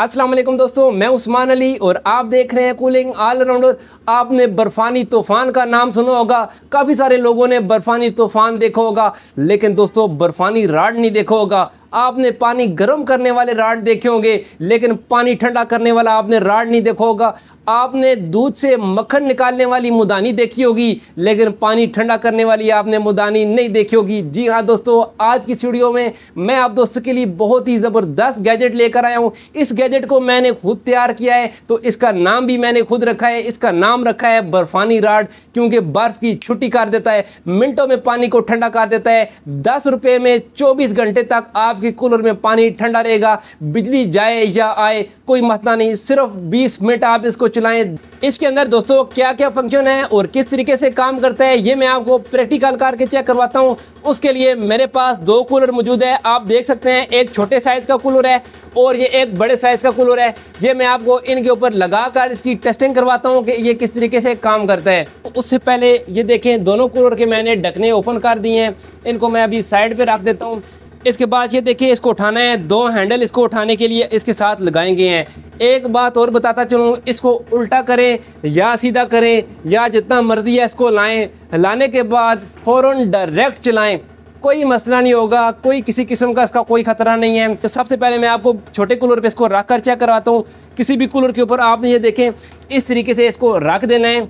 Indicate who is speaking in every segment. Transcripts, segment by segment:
Speaker 1: अस्सलाम वालेकुम दोस्तों मैं उस्मान अली और आप देख रहे हैं कूलिंग ऑल अराउंडर आपने बर्फ़ानी तूफ़ान का नाम सुना होगा काफ़ी सारे लोगों ने बर्फ़ानी तूफ़ान देखा होगा लेकिन दोस्तों बर्फ़ानी राड नहीं देखा होगा आपने पानी गर्म करने वाले राड देखे होंगे लेकिन पानी ठंडा करने वाला आपने राड नहीं देखा होगा आपने दूध से मक्खन निकालने वाली मुदानी देखी होगी लेकिन पानी ठंडा करने वाली आपने मुदानी नहीं देखी होगी जी हाँ दोस्तों आज की वीडियो में मैं आप दोस्तों के लिए बहुत ही ज़बरदस्त गैजेट लेकर आया हूँ इस गैजेट को मैंने खुद तैयार किया है तो इसका नाम भी मैंने खुद रखा है इसका नाम रखा है बर्फ़ानी राड क्योंकि बर्फ़ की छुट्टी कर देता है मिनटों में पानी को ठंडा कर देता है दस में चौबीस घंटे तक आप आपके कूलर में पानी ठंडा रहेगा बिजली जाए या आए कोई मसला नहीं सिर्फ 20 मिनट आप इसको चलाएं इसके अंदर दोस्तों क्या क्या फंक्शन है और किस तरीके से काम करता है ये मैं आपको प्रैक्टिकल करके चेक करवाता हूँ उसके लिए मेरे पास दो कूलर मौजूद है आप देख सकते हैं एक छोटे साइज़ का कूलर है और ये एक बड़े साइज़ का कूलर है ये मैं आपको इनके ऊपर लगा कर इसकी टेस्टिंग करवाता हूँ कि ये किस तरीके से काम करता है उससे पहले ये देखें दोनों कूलर के मैंने ढकने ओपन कर दिए हैं इनको मैं अभी साइड पर रख देता हूँ इसके बाद ये देखिए इसको उठाना है दो हैंडल इसको उठाने के लिए इसके साथ लगाए गए हैं एक बात और बताता चलूँ इसको उल्टा करें या सीधा करें या जितना मर्जी है इसको लाएँ लाने के बाद फ़ौर डायरेक्ट चलाएँ कोई मसला नहीं होगा कोई किसी किस्म का इसका कोई ख़तरा नहीं है तो सबसे पहले मैं आपको छोटे कूलर पे इसको रख कर चेक करवाता हूँ किसी भी कूलर के ऊपर आपने ये देखें इस तरीके से इसको रख देना है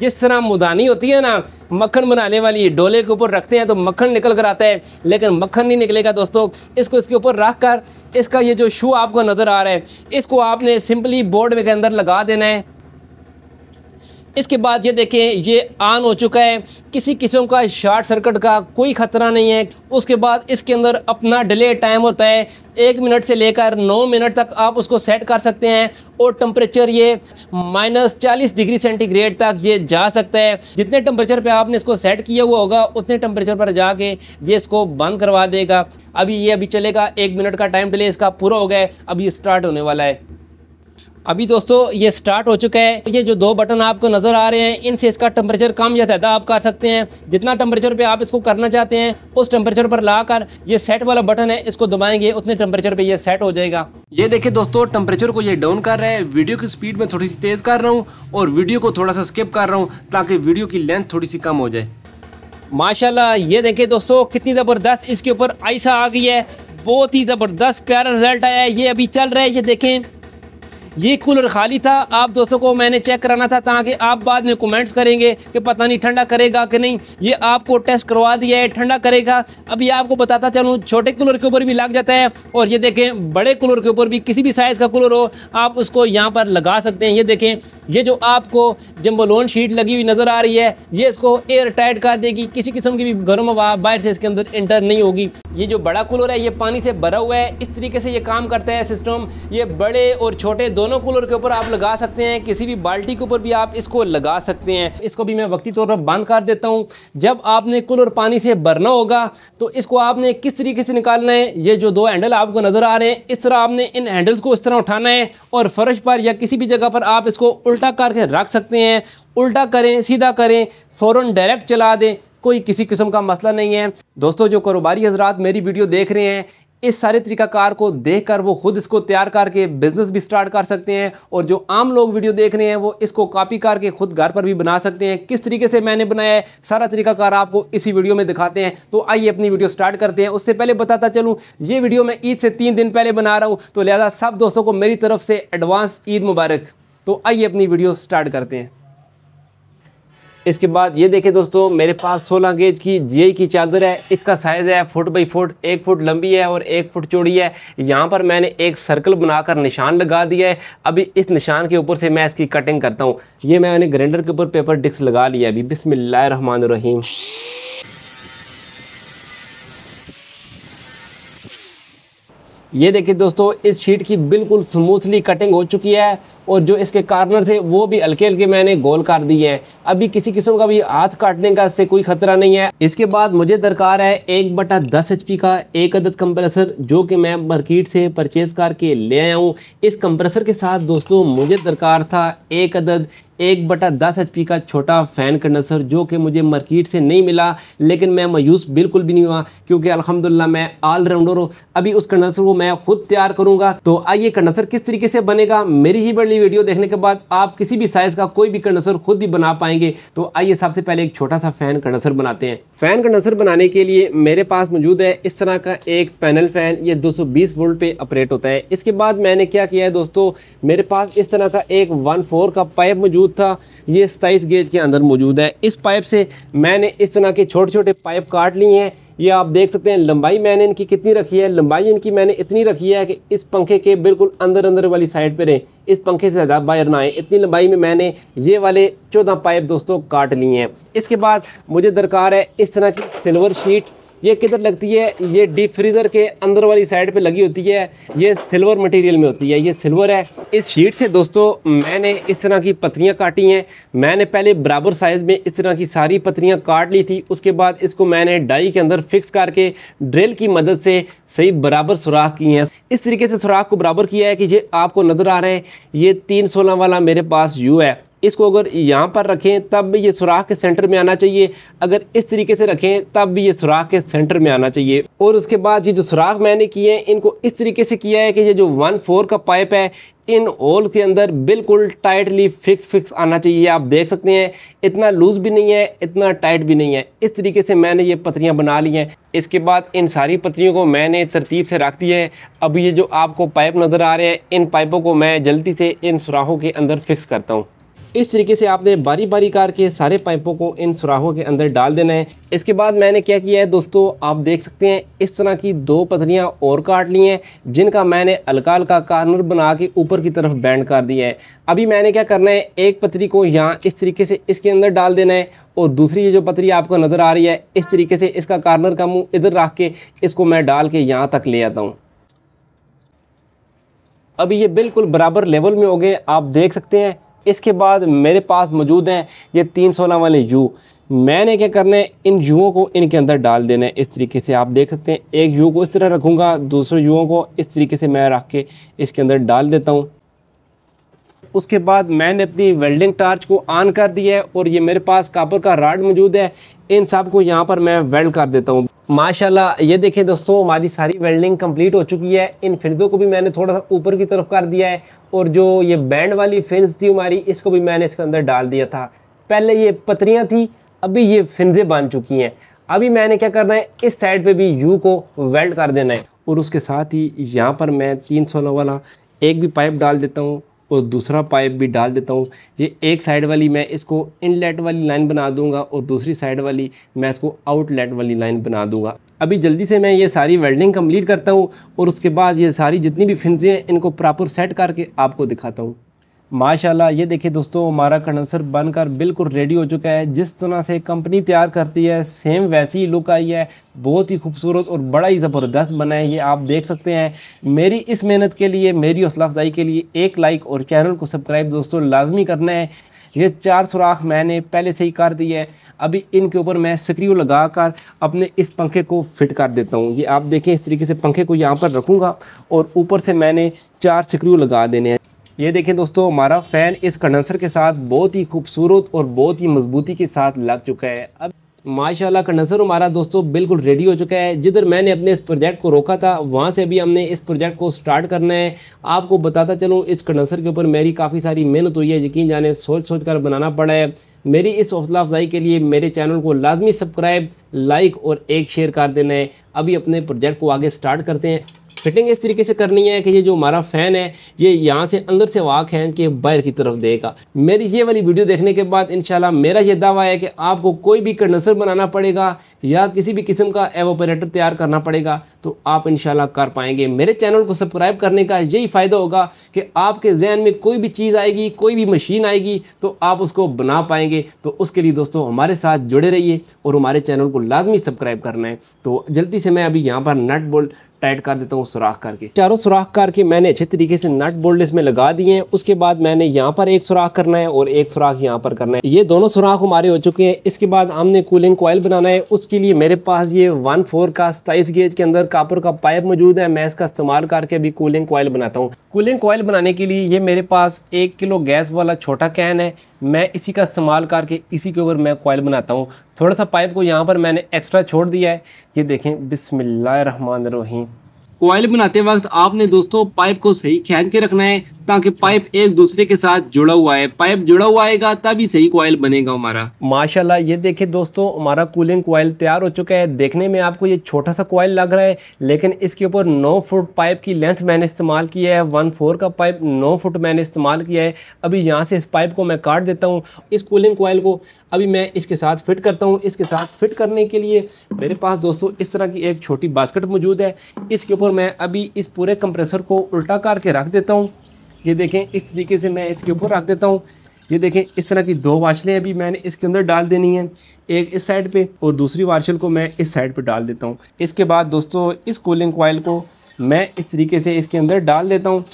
Speaker 1: जिस तरह मुदानी होती है ना मक्खन बनाने वाली डोले के ऊपर रखते हैं तो मक्खन निकल कर आता है लेकिन मक्खन नहीं निकलेगा दोस्तों इसको इसके ऊपर रख कर इसका ये जो शू आपको नज़र आ रहा है इसको आपने सिंपली बोर्ड के अंदर लगा देना है इसके बाद ये देखें ये ऑन हो चुका है किसी किस्म का शॉर्ट सर्किट का कोई ख़तरा नहीं है उसके बाद इसके अंदर अपना डिले टाइम होता है एक मिनट से लेकर नौ मिनट तक आप उसको सेट कर सकते हैं और टम्परेचर ये माइनस चालीस डिग्री सेंटीग्रेड तक ये जा सकता है जितने टम्परेचर पे आपने इसको सेट किया हुआ होगा उतने टम्परेचर पर जाके ये इसको बंद करवा देगा अभी ये अभी चलेगा एक मिनट का टाइम डिले इसका पूरा हो गया है अभी स्टार्ट होने वाला है अभी दोस्तों ये स्टार्ट हो चुका है ये जो दो बटन आपको नज़र आ रहे हैं इनसे इसका टेम्परेचर कम या ज़्यादा आप कर सकते हैं जितना टेम्परेचर पे आप इसको करना चाहते हैं उस टेम्परेचर पर ला कर ये सेट वाला बटन है इसको दबाएंगे उतने टेम्परेचर पे ये सेट हो जाएगा ये देखिए दोस्तों टेम्परेचर को ये डाउन कर रहा है वीडियो की स्पीड में थोड़ी सी तेज़ कर रहा हूँ और वीडियो को थोड़ा सा स्किप कर रहा हूँ ताकि वीडियो की लेंथ थोड़ी सी कम हो जाए माशाल्लाह ये देखें दोस्तों कितनी ज़बरदस्त इसके ऊपर आइसा आ गई है बहुत ही ज़बरदस्त प्यारा रिजल्ट आया है ये अभी चल रहा है ये देखें ये कूलर खाली था आप दोस्तों को मैंने चेक कराना था ताकि आप बाद में कमेंट्स करेंगे कि पता नहीं ठंडा करेगा कि नहीं ये आपको टेस्ट करवा दिया है ठंडा करेगा अभी आपको बताता चलूँ छोटे कूलर के ऊपर भी लग जाता है और ये देखें बड़े कूलर के ऊपर भी किसी भी साइज़ का कूलर हो आप उसको यहाँ पर लगा सकते हैं ये देखें ये जो आपको जम्बोलोन शीट लगी हुई नज़र आ रही है ये इसको एयर टाइट कर देगी किसी किस्म की भी गर्म हवा बाहर से इसके अंदर इंटर नहीं होगी ये जो बड़ा कूलर है ये पानी से भरा हुआ है इस तरीके से ये काम करता है सिस्टम ये बड़े और छोटे दोनों दोनों कूलर के ऊपर आप लगा सकते हैं किसी भी बाल्टी के ऊपर भी आप इसको लगा सकते हैं इसको भी मैं वक्ती तौर पर बंद कर देता हूँ जब आपने कूलर पानी से भरना होगा तो इसको आपने किस तरीके से निकालना है ये जो दो हैंडल आपको नज़र आ रहे हैं इस तरह आपने इन हैंडल्स को इस तरह उठाना है और फर्श पर या किसी भी जगह पर आप इसको उल्टा करके रख सकते हैं उल्टा करें सीधा करें फ़ौर डायरेक्ट चला दें कोई किसी किस्म का मसला नहीं है दोस्तों जो कारोबारी हजरात मेरी वीडियो देख रहे हैं इस सारे तरीकाकार को देखकर वो खुद इसको तैयार करके बिज़नेस भी स्टार्ट कर सकते हैं और जो आम लोग वीडियो देख रहे हैं वो इसको कॉपी करके खुद घर पर भी बना सकते हैं किस तरीके से मैंने बनाया है सारा तरीकाकार आपको इसी वीडियो में दिखाते हैं तो आइए अपनी वीडियो स्टार्ट करते हैं उससे पहले बताता चलूँ ये वीडियो मैं ईद से तीन दिन पहले बना रहा हूँ तो लिहाजा सब दोस्तों को मेरी तरफ से एडवांस ईद मुबारक तो आइए अपनी वीडियो स्टार्ट करते हैं इसके बाद ये देखें दोस्तों मेरे पास 16 गेज की जे की चादर है इसका साइज़ है फुट बाई फुट एक फुट लंबी है और एक फुट चौड़ी है यहाँ पर मैंने एक सर्कल बनाकर निशान लगा दिया है अभी इस निशान के ऊपर से मैं इसकी कटिंग करता हूँ ये मैंने ग्राइंडर के ऊपर पेपर डिस्क लगा लिया अभी बिसमिल्लर ये देखिए दोस्तों इस शीट की बिल्कुल स्मूथली कटिंग हो चुकी है और जो इसके कार्नर थे वो भी हल्के हल्के मैंने गोल कर दिए हैं अभी किसी किस्म का भी हाथ काटने का इससे कोई खतरा नहीं है इसके बाद मुझे दरकार है एक बटा दस एच का एक अदद कंप्रेसर जो कि मैं मार्केट से परचेज़ करके ले आया हूँ इस कंप्रेसर के साथ दोस्तों मुझे दरकार था एक अदद एक बटा दस एच का छोटा फ़ैन कंडेंसर जो कि मुझे मार्केट से नहीं मिला लेकिन मैं मायूस बिल्कुल भी नहीं हुआ क्योंकि अलहमदिल्ला मैं ऑलराउंडर हूँ अभी उस कंडेंसर को मैं खुद तैयार करूँगा तो आइए कंडेंसर किस तरीके से बनेगा मेरी ही बड़ी वीडियो देखने के बाद आप किसी भी साइज़ का कोई भी कंडेंसर खुद भी बना पाएंगे तो आइए सबसे पहले एक छोटा सा फ़ैन कंडेंसर बनाते हैं फ़ैन का नसर बनाने के लिए मेरे पास मौजूद है इस तरह का एक पैनल फ़ैन ये 220 वोल्ट पे ऑपरेट होता है इसके बाद मैंने क्या किया है दोस्तों मेरे पास इस तरह का एक वन फोर का पाइप मौजूद था ये स्टाइस गेज के अंदर मौजूद है इस पाइप से मैंने इस तरह के छोटे छोटे पाइप काट लिए हैं ये आप देख सकते हैं लंबाई मैंने इनकी कितनी रखी है लंबाई इनकी मैंने इतनी रखी है कि इस पंखे के बिल्कुल अंदर अंदर वाली साइड पर रहें इस पंखे से ज़्यादा बाहर ना आए इतनी लंबाई में मैंने ये वाले चौदह पाइप दोस्तों काट लिए हैं इसके बाद मुझे दरकार है इस तरह की सिल्वर शीट ये किधर लगती है ये डीप फ्रीज़र के अंदर वाली साइड पे लगी होती है ये सिल्वर मटेरियल में होती है ये सिल्वर है इस शीट से दोस्तों मैंने इस तरह की पतरियाँ काटी हैं मैंने पहले बराबर साइज़ में इस तरह की सारी पतरियाँ काट ली थी उसके बाद इसको मैंने डाई के अंदर फिक्स करके ड्रिल की मदद से सही बराबर सुराख की हैं इस तरीके से सुराख को बराबर किया है कि ये आपको नज़र आ रहा है ये तीन सोलह वाला मेरे पास यू है इसको अगर यहाँ पर रखें तब भी ये सुराख के सेंटर में आना चाहिए अगर इस तरीके से रखें तब भी ये सुराख के सेंटर में आना चाहिए और उसके बाद ये जो सुराख मैंने किए हैं इनको इस तरीके से किया है कि ये जो वन फोर का पाइप है इन होल के अंदर बिल्कुल टाइटली फिक्स फिक्स आना चाहिए आप देख सकते हैं इतना लूज़ भी नहीं है इतना टाइट भी नहीं है इस तरीके से मैंने ये पत्रियाँ बना ली हैं इसके बाद इन सारी पत्रियों को मैंने तरतीब से रख दिया है अब ये जो आपको पाइप नज़र आ रहे हैं इन पाइपों को मैं जल्दी से इन सुराखों के अंदर फिक्स करता हूँ इस तरीके से आपने बारी बारी कार के सारे पाइपों को इन सुराखों के अंदर डाल देना है इसके बाद मैंने क्या किया है दोस्तों आप देख सकते हैं इस तरह की दो पथरियाँ और काट ली हैं जिनका मैंने अलकाल का कार्नर बना के ऊपर की तरफ बैंड कर दिया है अभी मैंने क्या करना है एक पथरी को यहाँ इस तरीके से इसके अंदर डाल देना है और दूसरी ये जो पथरी आपको नज़र आ रही है इस तरीके से इसका कार्नर का मुँह इधर रख के इसको मैं डाल के यहाँ तक ले आता हूँ अभी ये बिल्कुल बराबर लेवल में हो गए आप देख सकते हैं इसके बाद मेरे पास मौजूद हैं ये तीन सोलह वाले यू मैंने क्या करना है इन यूओं को इनके अंदर डाल देना है इस तरीके से आप देख सकते हैं एक यू को इस तरह रखूँगा दूसरे यूओं को इस तरीके से मैं रख के इसके अंदर डाल देता हूँ उसके बाद मैंने अपनी वेल्डिंग टार्च को ऑन कर दिया है और ये मेरे पास कापर का राड मौजूद है इन सब को यहाँ पर मैं वेल्ड कर देता हूँ माशाल्लाह ये देखें दोस्तों हमारी सारी वेल्डिंग कंप्लीट हो चुकी है इन फिन्ज़ों को भी मैंने थोड़ा सा ऊपर की तरफ कर दिया है और जो ये बैंड वाली फिन्स थी हमारी इसको भी मैंने इसके अंदर डाल दिया था पहले ये पतरियाँ थी अभी ये फिन्ज़ें बन चुकी हैं अभी मैंने क्या करना है इस साइड पर भी यू को वेल्ड कर देना है और उसके साथ ही यहाँ पर मैं तीन सोलों वाला एक भी पाइप डाल देता हूँ और दूसरा पाइप भी डाल देता हूँ ये एक साइड वाली मैं इसको इनलेट वाली लाइन बना दूंगा और दूसरी साइड वाली मैं इसको आउटलेट वाली लाइन बना दूंगा अभी जल्दी से मैं ये सारी वेल्डिंग कंप्लीट करता हूँ और उसके बाद ये सारी जितनी भी फिंसें हैं इनको प्रॉपर सेट करके आपको दिखाता हूँ माशाल्लाह ये देखिए दोस्तों हमारा कंडेंसर बनकर बिल्कुल रेडी हो चुका है जिस तरह से कंपनी तैयार करती है सेम वैसी ही लुक आई है बहुत ही खूबसूरत और बड़ा ही ज़बरदस्त बना है ये आप देख सकते हैं मेरी इस मेहनत के लिए मेरी हौसला अफजाई के लिए एक लाइक और चैनल को सब्सक्राइब दोस्तों लाजमी करना है ये चार सुराख मैंने पहले से ही कर दी है अभी इनके ऊपर मैं स्क्रू लगा कर अपने इस पंखे को फिट कर देता हूँ ये आप देखें इस तरीके से पंखे को यहाँ पर रखूँगा और ऊपर से मैंने चार स्क्रू लगा देने हैं ये देखें दोस्तों हमारा फ़ैन इस कंडेंसर के साथ बहुत ही खूबसूरत और बहुत ही मजबूती के साथ लग चुका है अब माशाल्लाह कंडेंसर हमारा दोस्तों बिल्कुल रेडी हो चुका है जिधर मैंने अपने इस प्रोजेक्ट को रोका था वहाँ से भी हमने इस प्रोजेक्ट को स्टार्ट करना है आपको बताता चलूँ इस कंडेंसर के ऊपर मेरी काफ़ी सारी मेहनत हुई है यकीन जाने सोच सोच कर बनाना पड़ा है मेरी इस हौसला अफजाई के लिए मेरे चैनल को लाजमी सब्सक्राइब लाइक और एक शेयर कर देना है अभी अपने प्रोजेक्ट को आगे स्टार्ट करते हैं फिटिंग इस तरीके से करनी है कि ये जो हमारा फ़ैन है ये यहाँ से अंदर से वाक है कि बाहर की तरफ देगा मेरी ये वाली वीडियो देखने के बाद इन मेरा ये दावा है कि आपको कोई भी कंडसर बनाना पड़ेगा या किसी भी किस्म का एवोपरेटर तैयार करना पड़ेगा तो आप इन कर पाएंगे मेरे चैनल को सब्सक्राइब करने का यही फ़ायदा होगा कि आपके जहन में कोई भी चीज़ आएगी कोई भी मशीन आएगी तो आप उसको बना पाएंगे तो उसके लिए दोस्तों हमारे साथ जुड़े रहिए और हमारे चैनल को लाजमी सब्सक्राइब करना है तो जल्दी से मैं अभी यहाँ पर नट बोल्ट टाइट कर देता हूँ सुराख करके चारों सुराख करके मैंने अच्छे तरीके से नट बोल्ट इसमें लगा दिए हैं उसके बाद मैंने यहाँ पर एक सुराख करना है और एक सुराख यहाँ पर करना है ये दोनों सुराख हमारे हो चुके हैं इसके बाद हमने कूलिंग कोयल बनाना है उसके लिए मेरे पास ये वन फोर का सताइस गेज के अंदर कापर का पाइप मौजूद है मैं इसका इस्तेमाल करके अभी कूलिंग कोयल बनाता हूँ कूलिंग कोयल बनाने के लिए ये मेरे पास एक किलो गैस वाला छोटा कैन है मैं इसी का इस्तेमाल करके इसी के ऊपर मैं कॉयल बनाता हूँ थोड़ा सा पाइप को यहाँ पर मैंने एक्स्ट्रा छोड़ दिया है ये देखें बिसमिल्लर कोयल बनाते वक्त आपने दोस्तों पाइप को सही खेन के रखना है ताकि पाइप एक दूसरे के साथ जुड़ा हुआ है पाइप जुड़ा हुआ आएगा तभी सही कोयल बनेगा हमारा माशाल्लाह ये देखिए दोस्तों हमारा कूलिंग कोयल तैयार हो चुका है देखने में आपको ये छोटा सा कोयल लग रहा है लेकिन इसके ऊपर नौ फुट पाइप की लेंथ मैंने इस्तेमाल किया है वन फोर का पाइप नौ फुट मैंने इस्तेमाल किया है अभी यहाँ से इस पाइप को मैं काट देता हूँ इस कूलिंग कोयल को अभी मैं इसके साथ फिट करता हूँ इसके साथ फिट करने के लिए मेरे पास दोस्तों इस तरह की एक छोटी बास्केट मौजूद है इसके ऊपर और तो मैं अभी इस पूरे कंप्रेसर को उल्टा करके रख देता हूँ ये देखें इस तरीके से मैं इसके ऊपर रख देता हूँ ये देखें इस तरह की दो वाशलें अभी मैंने इसके अंदर डाल देनी है एक इस साइड पे और दूसरी वार्शल को मैं इस साइड पे डाल देता हूँ इसके बाद दोस्तों इस कूलिंग कोयल को मैं इस तरीके से इसके अंदर डाल देता हूँ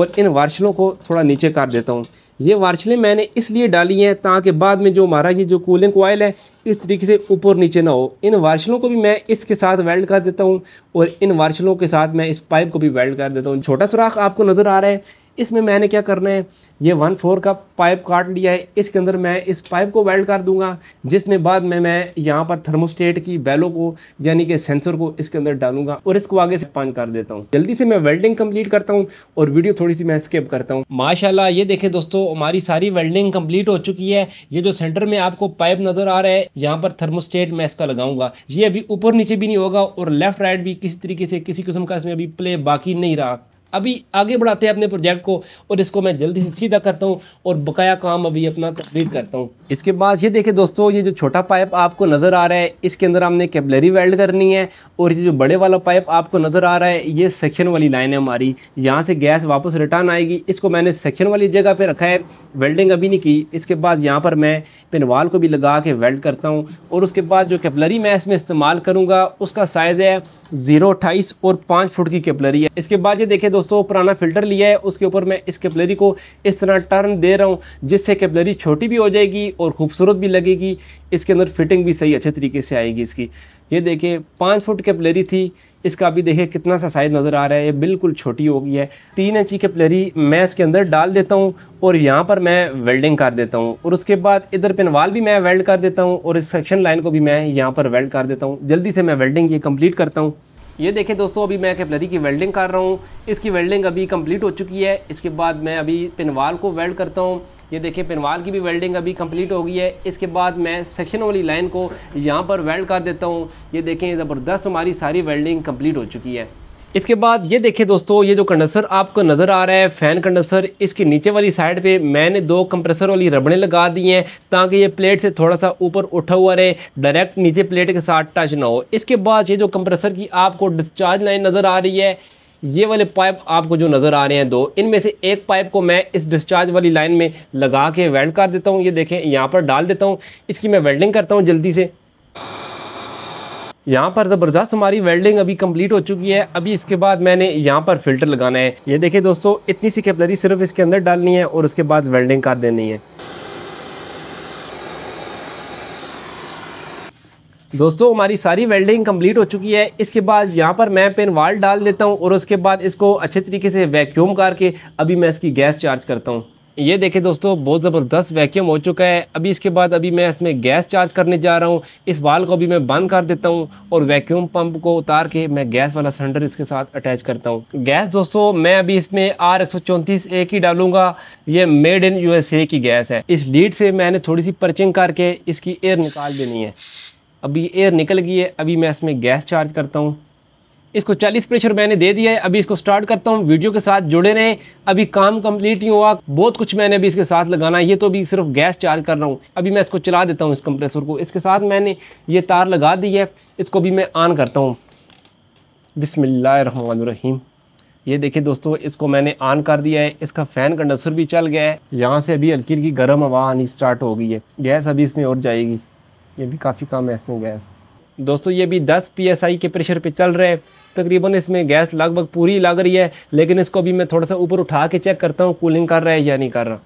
Speaker 1: और इन वार्शलों को थोड़ा नीचे कर देता हूँ ये वार्शलें मैंने इसलिए डाली हैं ताकि बाद में जो हमारा ये जो कूलिंग कोयल है इस तरीके से ऊपर नीचे ना हो इन वार्शलों को भी मैं इसके साथ वेल्ड कर देता हूँ और इन वार्शलों के साथ मैं इस पाइप को भी वेल्ड कर देता हूँ छोटा सुराख आपको नज़र आ रहा है इसमें मैंने क्या करना है ये वन फोर का पाइप काट लिया है इसके अंदर मैं इस पाइप को वेल्ड कर दूंगा जिसमें बाद में मैं यहाँ पर थर्मोस्टेट की बैलों को यानी कि सेंसर को इसके अंदर डालूंगा और इसको आगे से पान कर देता हूँ जल्दी से मैं वेल्डिंग कंप्लीट करता हूँ और वीडियो थोड़ी सी मैं स्केप करता हूँ माशाला ये देखें दोस्तों हमारी सारी वेल्डिंग कम्प्लीट हो चुकी है ये जो सेंटर में आपको पाइप नज़र आ रहा है यहाँ पर थर्मोस्टेट मैं इसका लगाऊंगा ये अभी ऊपर नीचे भी नहीं होगा और लेफ़्ट राइट भी किसी तरीके से किसी किस्म का इसमें अभी प्ले बाकी नहीं रहा अभी आगे बढ़ाते हैं अपने प्रोजेक्ट को और इसको मैं जल्दी से सीधा करता हूँ और बकाया काम अभी अपना कंप्लीट करता हूँ इसके बाद ये देखें दोस्तों ये जो छोटा पाइप आपको नज़र आ रहा है इसके अंदर हमने कैबलरी वेल्ड करनी है और ये जो बड़े वाला पाइप आपको नज़र आ रहा है ये सेक्शन वाली लाइन है हमारी यहाँ से गैस वापस रिटर्न आएगी इसको मैंने सेक्शन वाली जगह पर रखा है वेल्डिंग अभी नहीं की इसके बाद यहाँ पर मैं पिनवाल को भी लगा के वेल्ड करता हूँ और उसके बाद जो कैबलरी मैं इसमें इस्तेमाल करूँगा उसका साइज़ है जीरो अट्ठाईस और पाँच फुट की कैपलरी है इसके बाद ये देखिए दोस्तों पुराना फिल्टर लिया है उसके ऊपर मैं इस कैपलरी को इस तरह टर्न दे रहा हूँ जिससे कैपलरी छोटी भी हो जाएगी और खूबसूरत भी लगेगी इसके अंदर फिटिंग भी सही अच्छे तरीके से आएगी इसकी ये देखिए पाँच फुट कैपलरी थी इसका अभी देखिए कितना सा साइज़ नज़र आ रहा है ये बिल्कुल छोटी हो गई है तीन इंची कैपलरी मैं इसके अंदर डाल देता हूँ और यहाँ पर मैं वेल्डिंग कर देता हूँ और उसके बाद इधर पिनवाल भी मैं वेल्ड कर देता हूँ और इस सेक्शन लाइन को भी मैं यहाँ पर वेल्ड कर देता हूँ जल्दी से मैं वेल्डिंग ये कम्प्लीट करता हूँ ये देखें दोस्तों अभी मैं कैपलरी की वेल्डिंग कर रहा हूँ इसकी वेल्डिंग अभी कंप्लीट हो चुकी है इसके बाद मैं अभी पिनवाल को वेल्ड करता हूँ ये देखें पिनवाल की भी वेल्डिंग अभी कंप्लीट हो गई है इसके बाद मैं सेक्शन वाली लाइन को यहाँ पर वेल्ड कर देता हूँ ये देखें ज़बरदस्त हमारी सारी वेल्डिंग कंप्लीट हो चुकी है इसके बाद ये देखिए दोस्तों ये जो कंडेंसर आपको नज़र आ रहा है फ़ैन कंडेंसर इसके नीचे वाली साइड पे मैंने दो कंप्रेसर वाली रबड़ें लगा दी हैं ताकि ये प्लेट से थोड़ा सा ऊपर उठा हुआ रहे डायरेक्ट नीचे प्लेट के साथ टच ना हो इसके बाद ये जो कंप्रेसर की आपको डिस्चार्ज लाइन नज़र आ रही है ये वाले पाइप आपको जो नज़र आ रहे हैं दो इनमें से एक पाइप को मैं इस डिस्चार्ज वाली लाइन में लगा के वेल्ड कर देता हूँ ये देखें यहाँ पर डाल देता हूँ इसकी मैं वेल्डिंग करता हूँ जल्दी से यहाँ पर ज़बरदस्त हमारी वेल्डिंग अभी कंप्लीट हो चुकी है अभी इसके बाद मैंने यहाँ पर फिल्टर लगाना है ये देखिए दोस्तों इतनी सी कैपलरी सिर्फ इसके अंदर डालनी है और उसके बाद वेल्डिंग कर देनी है दोस्तों हमारी सारी वेल्डिंग कंप्लीट हो चुकी है इसके बाद यहाँ पर मैं पेन वाल डाल देता हूँ और उसके बाद इसको अच्छे तरीके से वैक्यूम करके अभी मैं इसकी गैस चार्ज करता हूँ ये देखें दोस्तों बहुत ज़बरदस्त वैक्यूम हो चुका है अभी इसके बाद अभी मैं इसमें गैस चार्ज करने जा रहा हूँ इस वाल को भी मैं बंद कर देता हूँ और वैक्यूम पंप को उतार के मैं गैस वाला सिलेंडर इसके साथ अटैच करता हूँ गैस दोस्तों मैं अभी इसमें आर एक ए की डालूंगा ये made in U K gas है इस लीड से मैंने थोड़ी सी परचिंग करके इसकी एयर निकाल देनी है अभी एयर निकल गई है अभी मैं इसमें गैस चार्ज करता हूँ इसको 40 प्रेशर मैंने दे दिया है अभी इसको स्टार्ट करता हूँ वीडियो के साथ जुड़े रहें अभी काम कंप्लीट नहीं हुआ बहुत कुछ मैंने अभी इसके साथ लगाना है ये तो अभी सिर्फ गैस चार्ज कर रहा हूँ अभी मैं इसको चला देता हूँ इस कंप्रेसर को इसके साथ मैंने ये तार लगा दी है इसको भी मैं ऑन करता हूँ बिसमीम ये देखिए दोस्तों इसको मैंने ऑन कर दिया है इसका फ़ैन कंडसर भी चल गया है यहाँ से अभी हल्की हल्की गर्म हवा आनी स्टार्ट हो गई है गैस अभी इसमें और जाएगी ये भी काफ़ी काम है इसमें गैस दोस्तों ये भी 10 पी के प्रेशर पे चल रहे हैं तकरीबन इसमें गैस लगभग पूरी लग रही है लेकिन इसको भी मैं थोड़ा सा ऊपर उठा के चेक करता हूँ कूलिंग कर रहा है या नहीं कर रहा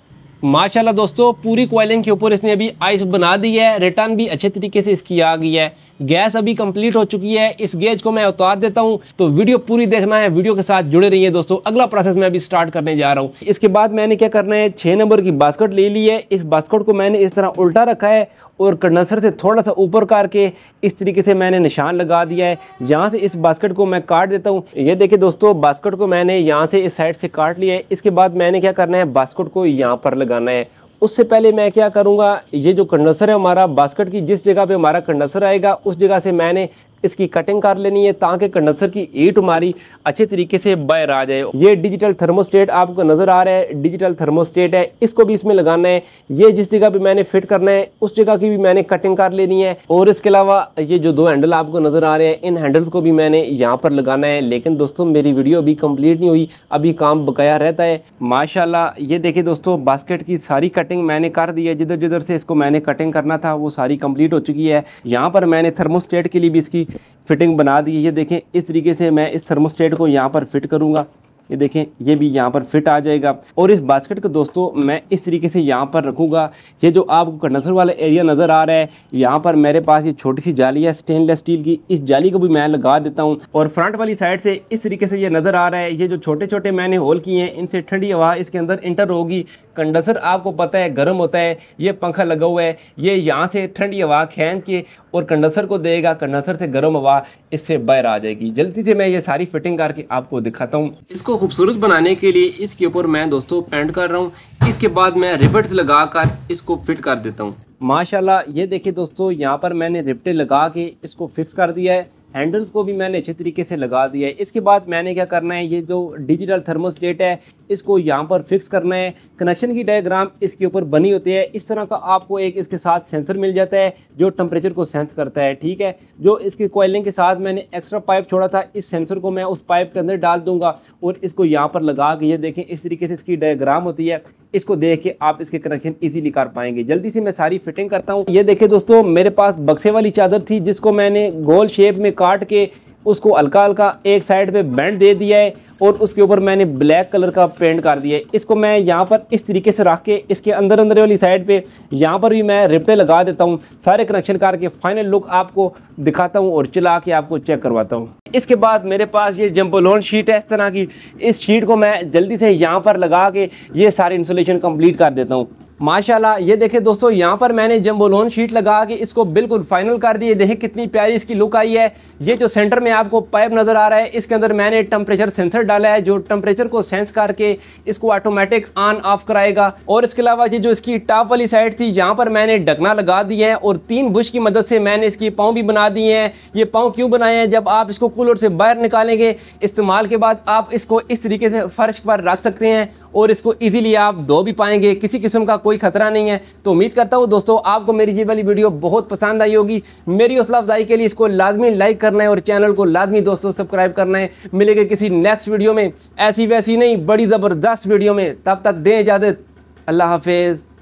Speaker 1: माशाल्लाह दोस्तों पूरी कोयलिंग के ऊपर इसने अभी आइस बना दी है रिटर्न भी अच्छे तरीके से इसकी आ गई है गैस अभी कंप्लीट हो चुकी है इस गेज को मैं उतार देता हूँ तो वीडियो पूरी देखना है वीडियो के साथ जुड़े रहिए दोस्तों अगला प्रोसेस मैं अभी स्टार्ट करने जा रहा हूँ इसके बाद मैंने क्या करना है छः नंबर की बास्केट ले ली है इस बास्केट को मैंने इस तरह उल्टा रखा है और कंडेंसर से थोड़ा सा ऊपर करके इस तरीके से मैंने निशान लगा दिया है यहाँ से इस बास्केट को मैं काट देता हूँ ये देखिए दोस्तों बास्केट को मैंने यहाँ से इस साइड से काट लिया है इसके बाद मैंने क्या करना है बास्केट को यहाँ पर लगाना है उससे पहले मैं क्या करूंगा ये जो कंडसर है हमारा बास्केट की जिस जगह पे हमारा कंडसर आएगा उस जगह से मैंने इसकी कटिंग कर लेनी है ताकि कंडेंसर की ईट हमारी अच्छे तरीके से बाहर आ जाए ये डिजिटल थर्मोस्टेट आपको नज़र आ रहा है डिजिटल थर्मोस्टेट है इसको भी इसमें लगाना है ये जिस जगह भी मैंने फिट करना है उस जगह की भी मैंने कटिंग कर लेनी है और इसके अलावा ये जो दो हैंडल आपको नज़र आ रहे हैं इन हैंडल्स को भी मैंने यहाँ पर लगाना है लेकिन दोस्तों मेरी वीडियो अभी कंप्लीट नहीं हुई अभी काम बकाया रहता है माशाला ये देखिए दोस्तों बास्केट की सारी कटिंग मैंने कर दी है जिधर जिधर से इसको मैंने कटिंग करना था वो सारी कंप्लीट हो चुकी है यहाँ पर मैंने थर्मोस्टेट के लिए भी इसकी फिटिंग बना दी है ये देखें इस तरीके से मैं इस थर्मोस्टेट को यहाँ पर फिट करूँगा ये देखें ये भी यहाँ पर फिट आ जाएगा और इस बास्केट को दोस्तों मैं इस तरीके से यहाँ पर रखूँगा ये जो आपको कंडसर वाला एरिया नज़र आ रहा है यहाँ पर मेरे पास ये छोटी सी जाली है स्टेनलेस स्टील की इस जाली को भी मैं लगा देता हूँ और फ्रंट वाली साइड से इस तरीके से ये नज़र आ रहा है ये जो छोटे छोटे मैंने होल किए हैं इनसे ठंडी हवा इसके अंदर इंटर होगी कंडसर आपको पता है गर्म होता है ये पंखा लगा हुआ है ये यहाँ से ठंडी हवा खेन के और कंडसर को देगा कंडसर से गर्म हवा इससे बाहर आ जाएगी जल्दी से मैं ये सारी फिटिंग करके आपको दिखाता हूँ इसको को खूबसूरत बनाने के लिए इसके ऊपर मैं दोस्तों पेंट कर रहा हूँ इसके बाद मैं रिबट्स लगा कर इसको फिट कर देता हूँ माशाल्लाह ये देखिए दोस्तों यहाँ पर मैंने रिबटे लगा के इसको फिक्स कर दिया है हैंडल्स को भी मैंने अच्छे तरीके से लगा दिया है इसके बाद मैंने क्या करना है ये जो डिजिटल थर्मोस्टेट है इसको यहाँ पर फिक्स करना है कनेक्शन की डायग्राम इसके ऊपर बनी होती है इस तरह का आपको एक इसके साथ सेंसर मिल जाता है जो टम्परेचर को सेंस करता है ठीक है जो इसके कोयलिंग के साथ मैंने एक्स्ट्रा पाइप छोड़ा था इस सेंसर को मैं उस पाइप के अंदर डाल दूंगा और इसको यहाँ पर लगा के ये देखें इस तरीके से इसकी डायग्राम होती है इसको देख के आप इसके कनेक्शन इजीली कर पाएंगे जल्दी से मैं सारी फिटिंग करता हूँ ये देखे दोस्तों मेरे पास बक्से वाली चादर थी जिसको मैंने गोल शेप में काट के उसको हल्का हल्का एक साइड पे बैंड दे दिया है और उसके ऊपर मैंने ब्लैक कलर का पेंट कर दिया है इसको मैं यहाँ पर इस तरीके से रख के इसके अंदर अंदर वाली साइड पे यहाँ पर भी मैं रिपटे लगा देता हूँ सारे कनेक्शन करके फाइनल लुक आपको दिखाता हूँ और चला के आपको चेक करवाता हूँ इसके बाद मेरे पास ये जम्पोलोन शीट है इस तरह की इस शीट को मैं जल्दी से यहाँ पर लगा के ये सारे इंसोलेशन कम्प्लीट कर देता हूँ माशाल्लाह ये देखे दोस्तों यहाँ पर मैंने जम्बोलोन लोन शीट लगा के इसको बिल्कुल फाइनल कर दिए देखें कितनी प्यारी इसकी लुक आई है ये जो सेंटर में आपको पाइप नज़र आ रहा है इसके अंदर मैंने टम्परेचर सेंसर डाला है जो टम्परेचर को सेंस करके इसको ऑटोमेटिक ऑन ऑफ कराएगा और इसके अलावा ये जो इसकी टॉप वाली साइड थी यहाँ पर मैंने ढकना लगा दी है और तीन बुश की मदद से मैंने इसकी पाँव भी बना दिए हैं ये पाँव क्यों बनाए हैं जब आप इसको कूलर से बाहर निकालेंगे इस्तेमाल के बाद आप इसको इस तरीके से फर्श पर रख सकते हैं और इसको ईजिली आप धो भी पाएंगे किसी किस्म का कोई ख़तरा नहीं है तो उम्मीद करता हूँ दोस्तों आपको मेरी ये वाली वीडियो बहुत पसंद आई होगी मेरी हौसला अफजाई के लिए इसको लाजमी लाइक करना है और चैनल को लाजमी दोस्तों सब्सक्राइब करना है मिलेगा किसी नेक्स्ट वीडियो में ऐसी वैसी नहीं बड़ी ज़बरदस्त वीडियो में तब तक दें इजाज़त अल्लाह हाफिज़